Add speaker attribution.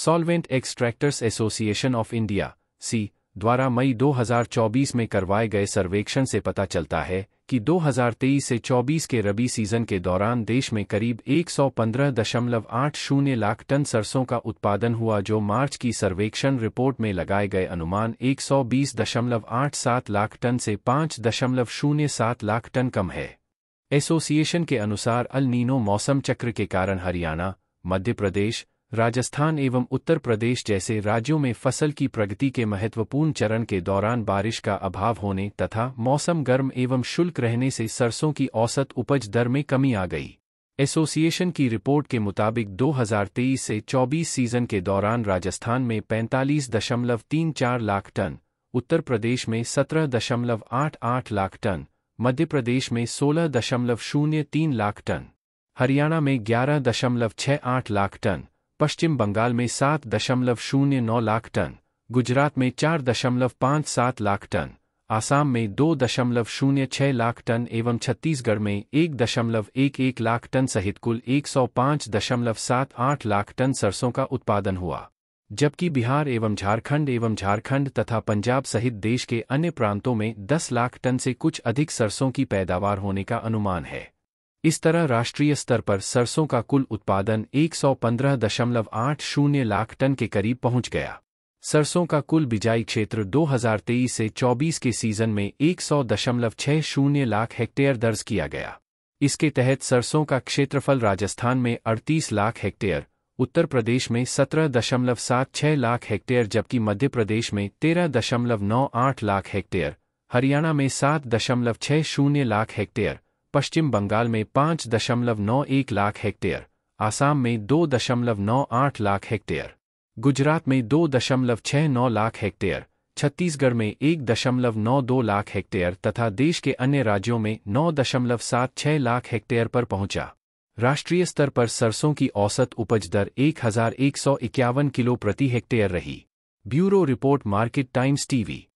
Speaker 1: solvent extractors association of India C द्वारा मई 2024 में करवाए गए सर्वेक्षण से पता चलता है कि 2023 से 24 के रबी सीजन के दौरान देश में करीब 115.80 लाख टन सरसों का उत्पादन हुआ जो मार्च की सर्वेक्षण रिपोर्ट में लगाए गए अनुमान 120.87 लाख टन से 5.07 लाख टन कम है एसोसिएशन के अनुसार अल नीनो मौसम चक्र के कारण हरियाणा मध्य प्रदेश राजस्थान एवं उत्तर प्रदेश जैसे राज्यों में फसल की प्रगति के महत्वपूर्ण चरण के दौरान बारिश का अभाव होने तथा मौसम गर्म एवं शुल्क रहने से सरसों की औसत उपज दर में कमी आ गई एसोसिएशन की रिपोर्ट के मुताबिक 2023 से 24 सीजन के दौरान राजस्थान में 45.34 लाख टन उत्तर प्रदेश में 17.88 लाख टन मध्य प्रदेश में 16.03 लाख टन हरियाणा में 11.68 लाख टन पश्चिम बंगाल में सात दशमलव शून्य नौ लाख टन गुजरात में चार दशमलव पाँच सात लाख टन आसाम में दो दशमलव शून्य छह लाख टन एवं छत्तीसगढ़ में एक दशमलव एक एक लाख टन सहित कुल एक सौ पाँच दशमलव सात आठ लाख टन सरसों का उत्पादन हुआ जबकि बिहार एवं झारखंड एवं झारखंड तथा पंजाब सहित देश के अन्य प्रांतों में 10 लाख टन से कुछ अधिक सरसों की पैदावार होने का अनुमान है इस तरह राष्ट्रीय स्तर पर सरसों का कुल उत्पादन 115.80 लाख टन के करीब पहुंच गया सरसों का कुल बिजाई क्षेत्र 2023 से 24 के सीजन में 100.60 लाख हेक्टेयर दर्ज किया गया इसके तहत सरसों का क्षेत्रफल राजस्थान में 38 लाख हेक्टेयर उत्तर प्रदेश में 17.76 लाख हेक्टेयर जबकि मध्य प्रदेश में 13.98 लाख हेक्टेयर हरियाणा में 7.60 लाख हेक्टेयर पश्चिम बंगाल में पांच दशमलव नौ एक लाख हेक्टेयर आसाम में दो दशमलव नौ आठ लाख हेक्टेयर गुजरात में दो दशमलव छह नौ लाख हेक्टेयर छत्तीसगढ़ में एक दशमलव नौ दो लाख हेक्टेयर तथा देश के अन्य राज्यों में नौ दशमलव सात छह लाख हेक्टेयर पर पहुंचा राष्ट्रीय स्तर पर सरसों की औसत उपज दर एक हजार एक सौ इक्यावन किलो प्रति हेक्टेयर रही bureau report market times TV